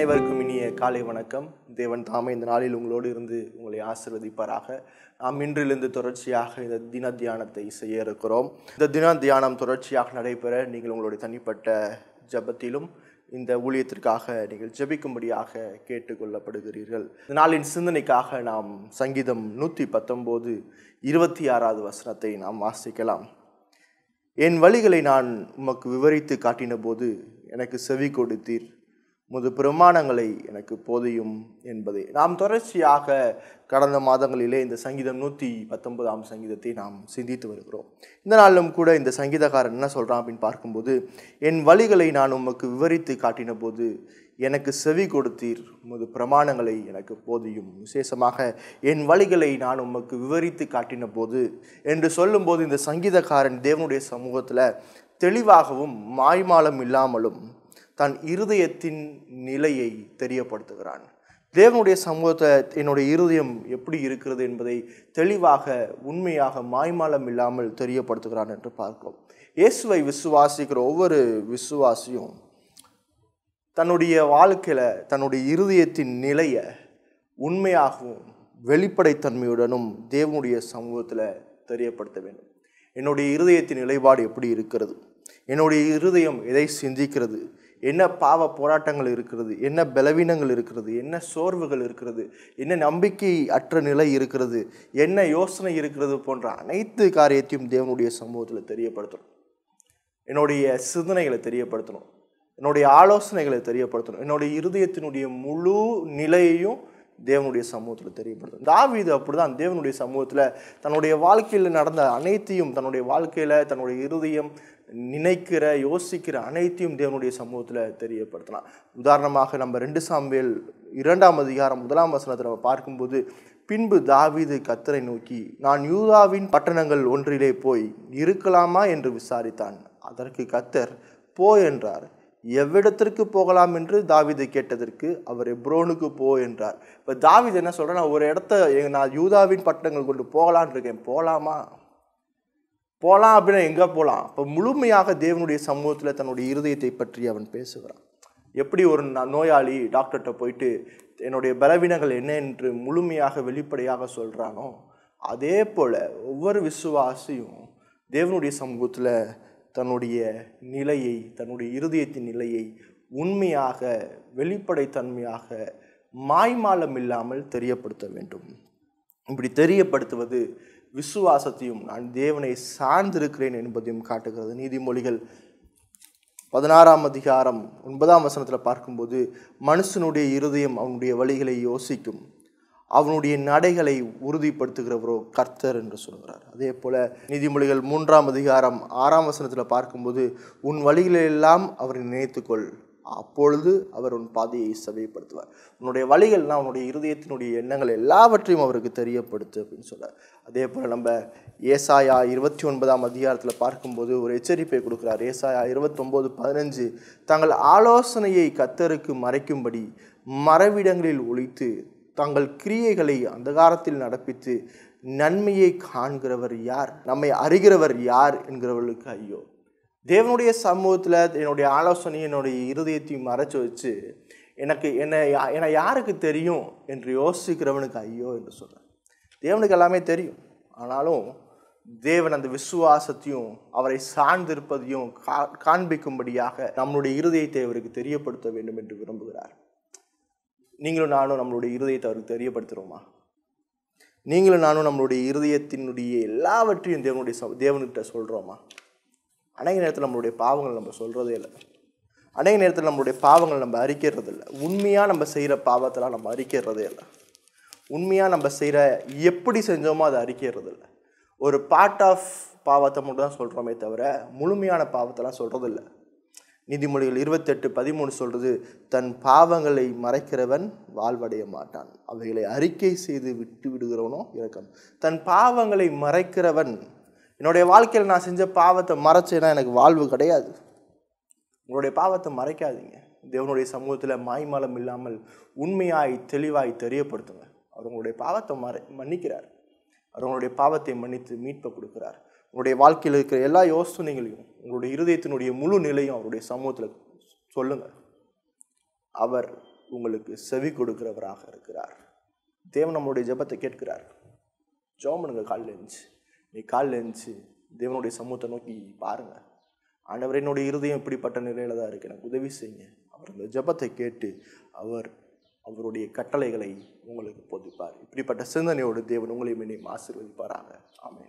அனைவருக்கும் இனிய காலை வணக்கம் தேவன் தாமே இந்த நாளில் உங்களோடு இருந்து உங்களை ஆசிர்வதிப்பாராக நாம் இன்றிலிருந்து தொடர்ச்சியாக இந்த தின தியானத்தை செய்ய இருக்கிறோம் இந்த தின தியானம் தொடர்ச்சியாக நடைபெற நீங்கள் உங்களுடைய தனிப்பட்ட ஜபத்திலும் இந்த ஊழியத்திற்காக நீங்கள் ஜபிக்கும்படியாக கேட்டுக்கொள்ளப்படுகிறீர்கள் இந்த நாளின் சிந்தனைக்காக நாம் சங்கீதம் நூற்றி பத்தொம்போது இருபத்தி ஆறாவது வசனத்தை நாம் வாசிக்கலாம் என் வழிகளை நான் உமக்கு விவரித்து காட்டின போது எனக்கு செவி கொடுத்தீர் முது பிரமாணங்களை எனக்கு போதையும் என்பதை நாம் தொடர்ச்சியாக கடந்த மாதங்களிலே இந்த சங்கீதம் நூற்றி பத்தொன்பதாம் சங்கீதத்தை நாம் சிந்தித்து வருகிறோம் இந்த நாளிலும் கூட இந்த சங்கீதக்காரன் என்ன சொல்கிறான் அப்படின்னு பார்க்கும்போது என் வழிகளை நான் உமக்கு விவரித்து காட்டின போது எனக்கு செவி கொடுத்தீர் உமது பிரமாணங்களை எனக்கு போதியும் விசேஷமாக என் வழிகளை நான் உமக்கு விவரித்து காட்டின போது என்று சொல்லும்போது இந்த சங்கீதக்காரன் தேவனுடைய சமூகத்தில் தெளிவாகவும் மாய்மாலம் இல்லாமலும் தன் இருதயத்தின் நிலையை தெரியப்படுத்துகிறான் தேவனுடைய சமூகத்தை என்னுடைய இருதயம் எப்படி இருக்கிறது என்பதை தெளிவாக உண்மையாக மாய்மாலம் இல்லாமல் தெரியப்படுத்துகிறான் என்று பார்க்கிறோம் இயேசுவை விசுவாசிக்கிற ஒவ்வொரு விசுவாசியும் தன்னுடைய வாழ்க்கையில் தன்னுடைய இருதயத்தின் நிலையை உண்மையாகவும் வெளிப்படைத்தன்மையுடனும் தேவனுடைய சமூகத்தில் தெரியப்படுத்த வேண்டும் என்னுடைய இருதயத்தின் நிலைப்பாடு எப்படி இருக்கிறது என்னுடைய இருதயம் எதை சிந்திக்கிறது என்ன பாவ போராட்டங்கள் இருக்கிறது என்ன பலவீனங்கள் இருக்கிறது என்ன சோர்வுகள் இருக்கிறது என்ன நம்பிக்கை அற்ற நிலை இருக்கிறது என்ன யோசனை இருக்கிறது போன்ற அனைத்து காரியத்தையும் தேவனுடைய சமூகத்தில் தெரியப்படுத்தணும் என்னுடைய சிந்தனைகளை தெரியப்படுத்தணும் என்னுடைய ஆலோசனைகளை தெரியப்படுத்தணும் என்னுடைய இருதயத்தினுடைய முழு நிலையையும் தேவனுடைய சமூகத்தில் தெரியப்படுது தாவீது அப்படி தான் தேவனுடைய சமூகத்தில் தன்னுடைய வாழ்க்கையில் நடந்த அனைத்தையும் தன்னுடைய வாழ்க்கையில் தன்னுடைய இருதயம் நினைக்கிற யோசிக்கிற அனைத்தையும் தேவனுடைய சமூகத்தில் தெரியப்படுத்தலாம் உதாரணமாக நம்ம ரெண்டு சாம்பியல் இரண்டாம் அதிகாரம் முதலாம் வசனத்தில் பார்க்கும்போது பின்பு தாவீது கத்தரை நோக்கி நான் யூதாவின் பட்டணங்கள் ஒன்றிலே போய் இருக்கலாமா என்று விசாரித்தான் அதற்கு கத்தர் போ என்றார் எவ்விடத்திற்கு போகலாம் என்று தாவிதை கேட்டதற்கு அவர் எப்ரோனுக்கு போ என்றார் இப்போ தாவிது என்ன சொல்கிறேன் நான் ஒரு இடத்த நான் யூதாவின் பட்டங்கள் கொண்டு போகலான் இருக்கேன் போகலாமா போகலாம் அப்படின்னா எங்கே போகலாம் இப்போ முழுமையாக தேவனுடைய சமூகத்தில் தன்னுடைய இருதயத்தை பற்றி அவன் பேசுகிறான் எப்படி ஒரு நோயாளி டாக்டர்கிட்ட போயிட்டு என்னுடைய பலவீனங்கள் என்ன என்று முழுமையாக வெளிப்படையாக சொல்கிறானோ அதே போல் ஒவ்வொரு விசுவாசியும் தேவனுடைய சமூகத்தில் தன்னுடைய நிலையை தன்னுடைய இருதயத்தின் நிலையை உண்மையாக வெளிப்படைத்தன்மையாக மாய்மாலம் இல்லாமல் தெரியப்படுத்த வேண்டும் இப்படி தெரியப்படுத்துவது விசுவாசத்தையும் நான் தேவனை சார்ந்திருக்கிறேன் என்பதையும் காட்டுகிறது நீதிமொழிகள் பதினாறாம் அதிகாரம் ஒன்பதாம் வசனத்தில் பார்க்கும்போது மனுஷனுடைய இருதயம் அவனுடைய வழிகளை யோசிக்கும் அவனுடைய நடைகளை உறுதிப்படுத்துகிறவரோ கர்த்தர் என்று சொல்கிறார் அதே போல் நீதிமொழிகள் மூன்றாம் அதிகாரம் ஆறாம் வசனத்தில் பார்க்கும்போது உன் வழிகளெல்லாம் அவரை நினைத்துக்கொள் அப்பொழுது அவர் உன் பாதையை சபைப்படுத்துவார் உன்னுடைய வழிகள்னா அவனுடைய இருதயத்தினுடைய எண்ணங்கள் எல்லாவற்றையும் அவருக்கு தெரியப்படுத்து அப்படின்னு சொல்கிறார் அதே போல் நம்ம ஏசாயா இருபத்தி ஒன்பதாம் அதிகாரத்தில் பார்க்கும்போது ஒரு எச்சரிப்பை கொடுக்குறார் ஏசாயா இருபத்தொம்போது பதினஞ்சு தங்கள் ஆலோசனையை கத்தருக்கு மறைக்கும்படி மறைவிடங்களில் ஒழித்து தங்கள் கிரியைகளை அந்தகாரத்தில் நடப்பித்து நன்மையை காண்கிறவர் யார் நம்மை அறிகிறவர் யார் என்கிறவர்களுக்கு ஐயோ தேவனுடைய சமூகத்தில் என்னுடைய ஆலோசனையும் என்னுடைய இருதயத்தையும் மறைச்சி வச்சு எனக்கு என்னை என்னை யாருக்கு தெரியும் என்று யோசிக்கிறவனுக்கு ஐயோ என்று சொல்கிறேன் தேவனுக்கு எல்லாமே தெரியும் ஆனாலும் தேவன் அந்த விசுவாசத்தையும் அவரை சார்ந்திருப்பதையும் கா காண்பிக்கும்படியாக நம்மளுடைய இருதயத்தை அவருக்கு தெரியப்படுத்த வேண்டும் என்று விரும்புகிறார் நீங்களும் நானும் நம்மளுடைய இருதயத்தை அவருக்கு தெரியப்படுத்துகிறோமா நீங்களும் நானும் நம்மளுடைய இருதயத்தினுடைய எல்லாவற்றையும் தேவனுடைய ச தேவன்கிட்ட சொல்கிறோமா அநேக நேரத்தில் நம்மளுடைய பாவங்கள் நம்ம சொல்கிறதே இல்லை அநேக நேரத்தில் நம்மளுடைய பாவங்கள் நம்ம அறிக்கிறது இல்லை உண்மையாக நம்ம செய்கிற பாவத்தெல்லாம் நம்ம அறிக்கிறதே இல்லை உண்மையாக நம்ம செய்கிற எப்படி செஞ்சோமோ அதை அறிக்கிறது இல்லை ஒரு பார்ட் ஆஃப் பாவத்தை மட்டும் தான் சொல்கிறோமே தவிர முழுமையான பாவத்தெல்லாம் சொல்கிறது இல்லை நீதிமொழிகள் இருபத்தெட்டு பதிமூணு சொல்கிறது தன் பாவங்களை மறைக்கிறவன் வாழ்வடைய மாட்டான் அவைகளை அறிக்கை செய்து விட்டு விடுகிறவனோ இறக்கம் தன் பாவங்களை மறைக்கிறவன் என்னுடைய வாழ்க்கையில் நான் செஞ்ச பாவத்தை மறைச்சேன்னா எனக்கு வாழ்வு கிடையாது உங்களுடைய பாவத்தை மறைக்காதீங்க தேவனுடைய சமூகத்தில் மாய்மலம் இல்லாமல் உண்மையாய் தெளிவாய் தெரியப்படுத்துங்க அவர் உங்களுடைய பாவத்தை மறை மன்னிக்கிறார் அவர் உங்களுடைய பாவத்தை மன்னித்து மீட்பை கொடுக்கிறார் உங்களுடைய வாழ்க்கையில் இருக்கிற எல்லா யோசனைகளையும் உங்களுடைய இருதயத்தினுடைய முழு நிலையும் அவருடைய சமூகத்தில் சொல்லுங்கள் அவர் உங்களுக்கு செவி கொடுக்கிறவராக இருக்கிறார் தேவன் நம்மளுடைய ஜபத்தை கேட்கிறார் ஜோமனுங்க காலில் எழுந்துச்சு நீ காலில் எழுந்துச்சு தேவனுடைய சமூகத்தை நோக்கி பாருங்கள் ஆனவர் என்னுடைய இருதயம் இப்படிப்பட்ட நிலையில் தான் இருக்குது எனக்கு உதவி செய்யுங்க அவர் அந்த ஜபத்தை கேட்டு அவர் அவருடைய கட்டளைகளை உங்களுக்கு பொதிப்பார் இப்படிப்பட்ட சிந்தனையோடு தேவன் உங்களையும் என்னையும் ஆசீர்வதிப்பாராங்க ஆமேன்